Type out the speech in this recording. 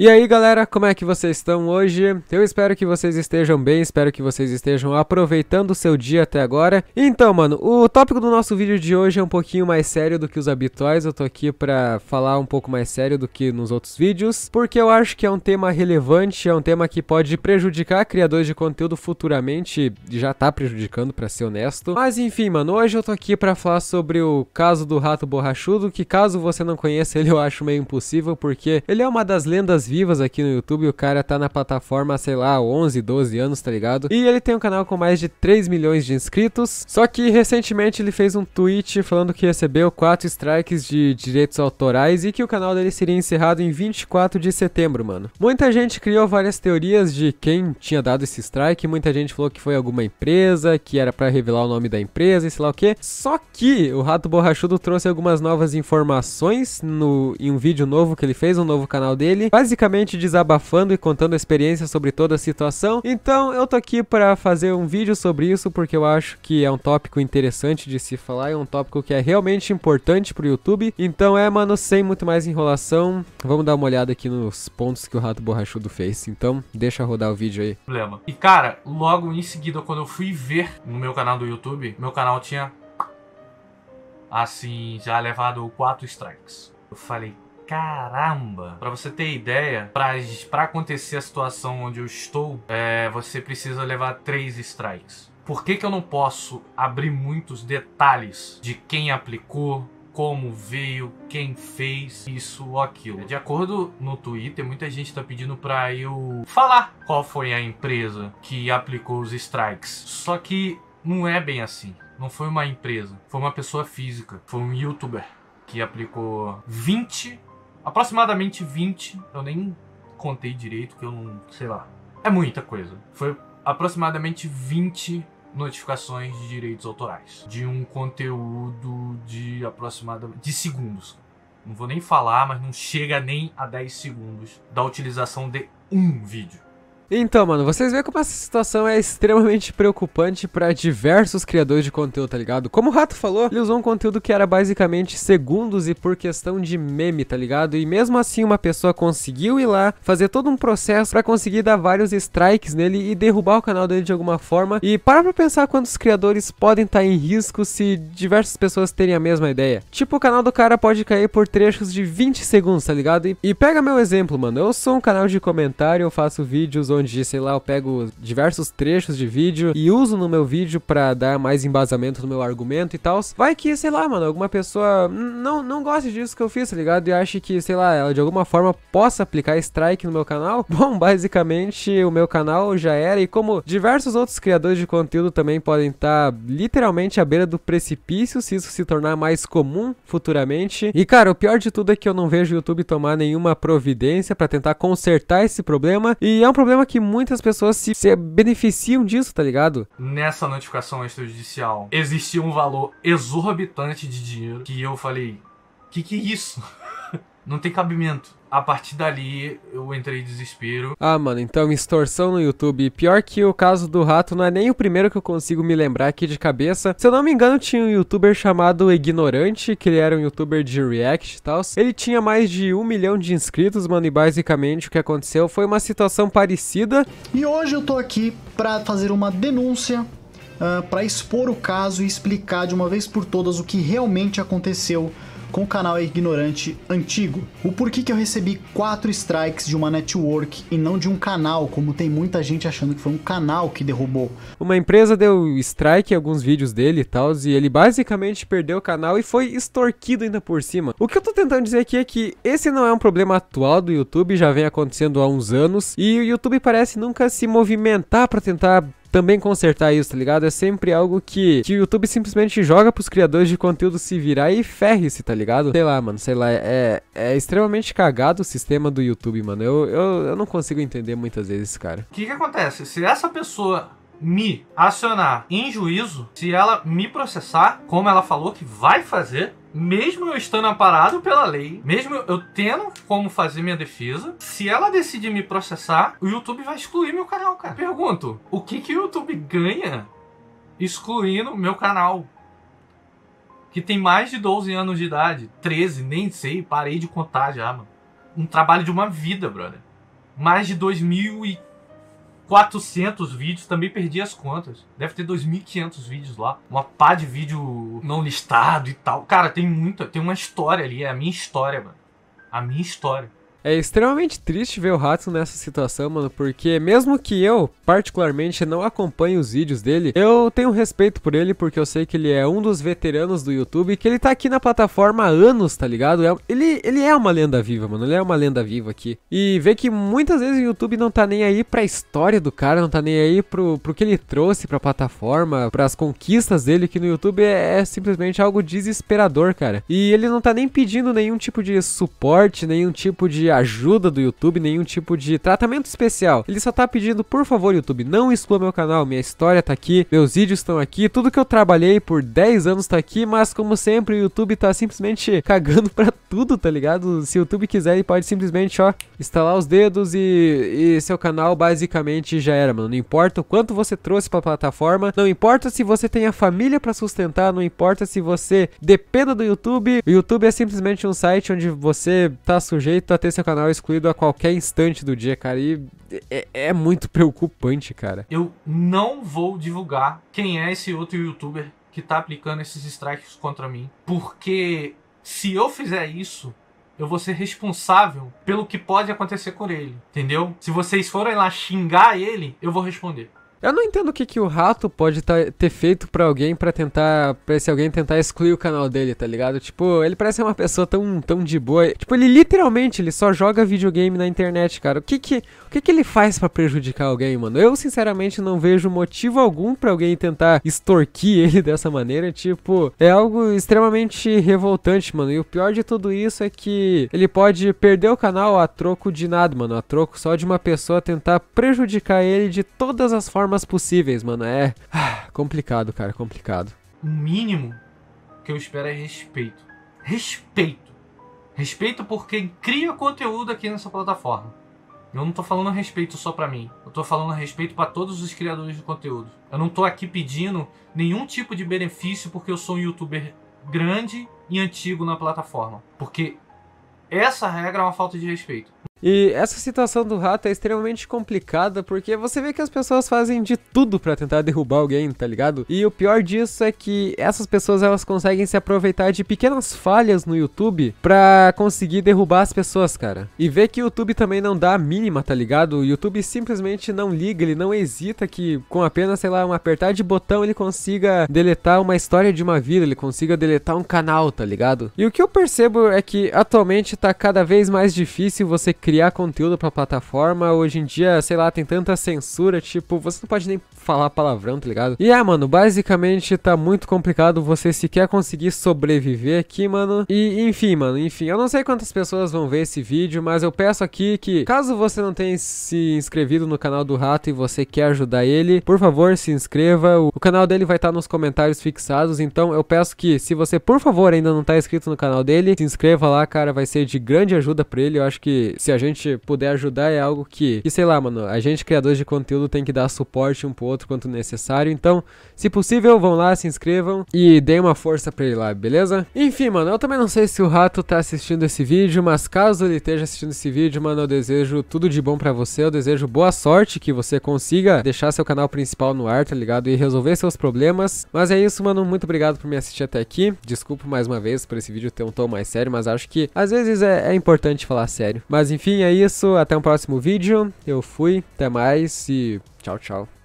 E aí galera, como é que vocês estão hoje? Eu espero que vocês estejam bem, espero que vocês estejam aproveitando o seu dia até agora. Então, mano, o tópico do nosso vídeo de hoje é um pouquinho mais sério do que os habituais, eu tô aqui pra falar um pouco mais sério do que nos outros vídeos, porque eu acho que é um tema relevante, é um tema que pode prejudicar criadores de conteúdo futuramente, já tá prejudicando, pra ser honesto. Mas enfim, mano, hoje eu tô aqui pra falar sobre o caso do Rato Borrachudo, que caso você não conheça ele eu acho meio impossível, porque ele é uma das lendas vivas aqui no YouTube. O cara tá na plataforma, sei lá, 11, 12 anos, tá ligado? E ele tem um canal com mais de 3 milhões de inscritos. Só que recentemente ele fez um tweet falando que recebeu 4 strikes de direitos autorais e que o canal dele seria encerrado em 24 de setembro, mano. Muita gente criou várias teorias de quem tinha dado esse strike. Muita gente falou que foi alguma empresa, que era para revelar o nome da empresa e sei lá o que. Só que o Rato Borrachudo trouxe algumas novas informações no, em um vídeo novo que ele fez, um novo canal dele. Basicamente, basicamente desabafando e contando experiência sobre toda a situação. Então eu tô aqui para fazer um vídeo sobre isso porque eu acho que é um tópico interessante de se falar, é um tópico que é realmente importante pro YouTube. Então é, mano, sem muito mais enrolação, vamos dar uma olhada aqui nos pontos que o Rato Borrachudo fez. Então deixa rodar o vídeo aí. Problema. E cara, logo em seguida quando eu fui ver no meu canal do YouTube, meu canal tinha assim já levado quatro strikes. Eu falei, Caramba! Para você ter ideia, para acontecer a situação onde eu estou, é, você precisa levar três strikes. Por que, que eu não posso abrir muitos detalhes de quem aplicou, como veio, quem fez isso ou aquilo. De acordo no Twitter, muita gente está pedindo para eu falar qual foi a empresa que aplicou os strikes. Só que não é bem assim. Não foi uma empresa, foi uma pessoa física, foi um youtuber que aplicou 20 aproximadamente 20, eu nem contei direito, que eu não. sei lá. É muita coisa. Foi aproximadamente 20 notificações de direitos autorais. De um conteúdo de aproximadamente. de segundos. Não vou nem falar, mas não chega nem a 10 segundos da utilização de um vídeo. Então, mano, vocês veem como essa situação é extremamente preocupante para diversos criadores de conteúdo, tá ligado? Como o Rato falou, ele usou um conteúdo que era basicamente segundos e por questão de meme, tá ligado? E mesmo assim uma pessoa conseguiu ir lá, fazer todo um processo para conseguir dar vários strikes nele e derrubar o canal dele de alguma forma. E para pra pensar quantos criadores podem estar tá em risco se diversas pessoas terem a mesma ideia. Tipo, o canal do cara pode cair por trechos de 20 segundos, tá ligado? E, e pega meu exemplo, mano. Eu sou um canal de comentário, eu faço vídeos onde onde, sei lá, eu pego diversos trechos de vídeo e uso no meu vídeo para dar mais embasamento no meu argumento e tal. Vai que, sei lá, mano, alguma pessoa não, não gosta disso que eu fiz, tá ligado? E acha que, sei lá, ela de alguma forma possa aplicar strike no meu canal. Bom, basicamente o meu canal já era e como diversos outros criadores de conteúdo também podem estar tá, literalmente à beira do precipício se isso se tornar mais comum futuramente. E cara, o pior de tudo é que eu não vejo o YouTube tomar nenhuma providência para tentar consertar esse problema e é um problema que que muitas pessoas se, se beneficiam disso, tá ligado? Nessa notificação extrajudicial existia um valor exorbitante de dinheiro que eu falei: que que é isso? não tem cabimento. A partir dali eu entrei em desespero. Ah, mano, então extorsão no YouTube. Pior que o caso do rato não é nem o primeiro que eu consigo me lembrar aqui de cabeça. Se eu não me engano, tinha um youtuber chamado Ignorante, que ele era um youtuber de react e tal. Ele tinha mais de um milhão de inscritos, mano, e basicamente o que aconteceu foi uma situação parecida. E hoje eu tô aqui pra fazer uma denúncia uh, ah, para expor o caso e explicar de uma vez por todas o que realmente aconteceu com o canal Ignorante Antigo. O porquê que eu recebi quatro strikes de uma network e não de um canal, como tem muita gente achando que foi um canal que derrubou. Uma empresa deu strike em alguns vídeos dele e tal, e ele basicamente perdeu o canal e foi extorquido ainda por cima. O que eu tô tentando dizer aqui é que esse não é um problema atual do YouTube, já vem acontecendo há uns anos, e o YouTube parece nunca se movimentar para tentar também consertar isso, tá ligado? É sempre algo que, que o YouTube simplesmente joga pros criadores de conteúdo se virar e ferre-se, tá ligado? Sei lá, mano, sei lá, é, é extremamente cagado o sistema do YouTube, mano. Eu, eu, eu não consigo entender muitas vezes, cara. O que que acontece? Se essa pessoa me acionar em juízo, se ela me processar, como ela falou que vai fazer, mesmo eu estando amparado pela lei, mesmo eu tendo como fazer minha defesa, se ela decidir me processar, o YouTube vai excluir meu canal, cara. Pergunto, o que que o YouTube ganha excluindo meu canal? Que tem mais de 12 anos de idade, 13, nem sei, parei de contar já, mano. Um trabalho de uma vida, brother. Mais de 2015 400 vídeos, também perdi as contas. Deve ter 2.500 vídeos lá. Uma pá de vídeo não listado e tal. Cara, tem muita, tem uma história ali, é a minha história, mano. A minha história. É extremamente triste ver o Hatsu nessa situação, mano, porque mesmo que eu, particularmente, não acompanhe os vídeos dele, eu tenho respeito por ele porque eu sei que ele é um dos veteranos do YouTube e que ele tá aqui na plataforma há anos, tá ligado? É ele, ele é uma lenda viva, mano, ele é uma lenda viva aqui. E ver que muitas vezes o YouTube não tá nem aí pra história do cara, não tá nem aí pro, pro que ele trouxe pra plataforma, pras conquistas dele que no YouTube é, é simplesmente algo desesperador, cara. E ele não tá nem pedindo nenhum tipo de suporte, nenhum tipo de ajuda do YouTube, nenhum tipo de tratamento especial. Ele só tá pedindo, por favor, YouTube, não exclua meu canal, minha história tá aqui, meus vídeos estão aqui, tudo que eu trabalhei por 10 anos tá aqui, mas como sempre, o YouTube tá simplesmente cagando pra tudo, tá ligado? Se o YouTube quiser, ele pode simplesmente, ó, instalar os dedos e, e seu canal basicamente já era, mano. Não importa o quanto você trouxe pra plataforma, não importa se você tem a família para sustentar, não importa se você dependa do YouTube, o YouTube é simplesmente um site onde você tá sujeito a ter seu seu canal é excluído a qualquer instante do dia, cara. E é, é, é muito preocupante, cara. Eu não vou divulgar quem é esse outro youtuber que tá aplicando esses strikes contra mim. Porque se eu fizer isso, eu vou ser responsável pelo que pode acontecer com ele, entendeu? Se vocês forem lá xingar ele, eu vou responder. Eu não entendo o que, que o rato pode tá, ter feito para alguém para tentar. pra esse alguém tentar excluir o canal dele, tá ligado? Tipo, ele parece uma pessoa tão, tão de boa. Tipo, ele literalmente ele só joga videogame na internet, cara. O que que, o que, que ele faz para prejudicar alguém, mano? Eu, sinceramente, não vejo motivo algum para alguém tentar extorquir ele dessa maneira. Tipo, é algo extremamente revoltante, mano. E o pior de tudo isso é que ele pode perder o canal a troco de nada, mano. A troco só de uma pessoa tentar prejudicar ele de todas as formas formas possíveis, mano. É ah, complicado, cara, complicado. O mínimo que eu espero é respeito. Respeito. Respeito por quem cria conteúdo aqui nessa plataforma. Eu não tô falando respeito só para mim. Eu tô falando respeito para todos os criadores de conteúdo. Eu não tô aqui pedindo nenhum tipo de benefício porque eu sou um youtuber grande e antigo na plataforma. Porque essa regra é uma falta de respeito. E essa situação do rato é extremamente complicada porque você vê que as pessoas fazem de tudo para tentar derrubar alguém, tá ligado? E o pior disso é que essas pessoas elas conseguem se aproveitar de pequenas falhas no YouTube para conseguir derrubar as pessoas, cara. E vê que o YouTube também não dá a mínima, tá ligado? O YouTube simplesmente não liga, ele não hesita que com apenas, sei lá, um apertar de botão ele consiga deletar uma história de uma vida, ele consiga deletar um canal, tá ligado? E o que eu percebo é que atualmente tá cada vez mais difícil você criar criar conteúdo pra plataforma. Hoje em dia, sei lá, tem tanta censura, tipo, você não pode nem falar palavrão, tá ligado? E é, mano, basicamente tá muito complicado você sequer conseguir sobreviver aqui, mano. E enfim, mano, enfim, eu não sei quantas pessoas vão ver esse vídeo, mas eu peço aqui que, caso você não tenha se inscrevido no canal do Rato e você quer ajudar ele, por favor, se inscreva. O canal dele vai estar tá nos comentários fixados, então eu peço que, se você, por favor, ainda não tá inscrito no canal dele, se inscreva lá, cara, vai ser de grande ajuda pra ele. Eu acho que se a gente puder ajudar é algo que, que sei lá, mano, a gente, criadores de conteúdo, tem que dar suporte um pro outro quanto necessário. Então, se possível, vão lá, se inscrevam e deem uma força pra ele lá, beleza? Enfim, mano, eu também não sei se o rato tá assistindo esse vídeo, mas caso ele esteja assistindo esse vídeo, mano, eu desejo tudo de bom para você. Eu desejo boa sorte que você consiga deixar seu canal principal no ar, tá ligado? E resolver seus problemas. Mas é isso, mano. Muito obrigado por me assistir até aqui. Desculpa mais uma vez por esse vídeo ter um tom mais sério, mas acho que às vezes é, é importante falar sério. Mas enfim enfim, é isso. Até um próximo vídeo. Eu fui, até mais e tchau, tchau.